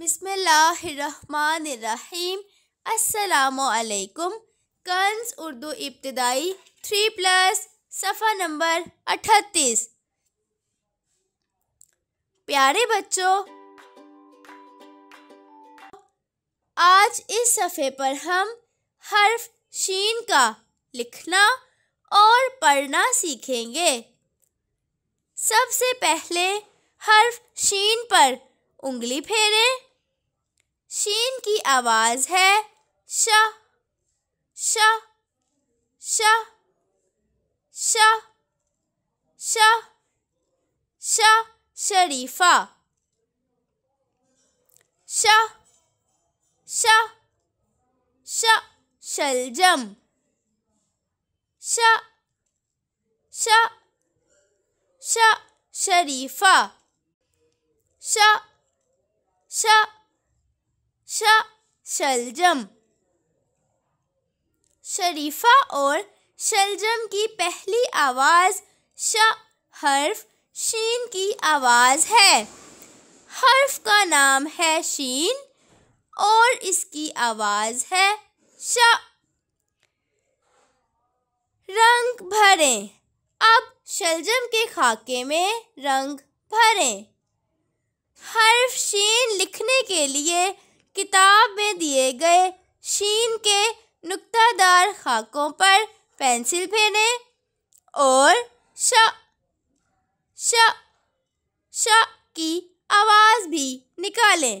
बिसमीम असलकुम कंस उर्दू इब्तदाई थ्री प्लस सफ़ा नंबर अठतीस प्यारे बच्चों आज इस सफ़े पर हम हर्फ शीन का लिखना और पढ़ना सीखेंगे सबसे पहले हर्फ शीन पर उंगली फेरें शीन की आवाज़ है शा, शा, शा, शा, शा, शा, शरीफा शा, शा, शा, शलजम शा, शा, शा, शरीफा शा, शलजम शरीफा और शलजम की पहली आवाज़ श हर्फ शीन की आवाज़ है हर्फ का नाम है शीन और इसकी आवाज़ है श रंग भरें अब शलजम के खाके में रंग भरें हर्फ शीन लिखने के लिए किताब दिए गए शीन के नुक्तादार खाकों पर पेंसिल फेरें और श श श की आवाज़ भी निकालें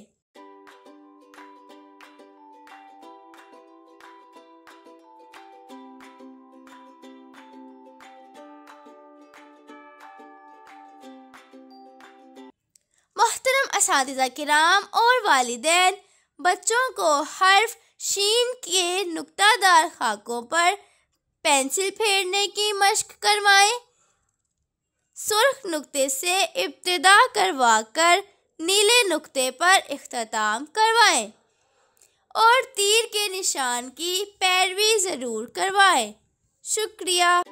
मोहतरम इस और वालदे बच्चों को हर्फ शीन के नुक्तादार खाकों पर पेंसिल फेरने की मश्क करवाएं सुर्ख नुक्ते से इब्तदा करवा कर नीले नुक्ते पर अख्ताम करवाएं और तीर के निशान की पैरवी ज़रूर करवाएं शुक्रिया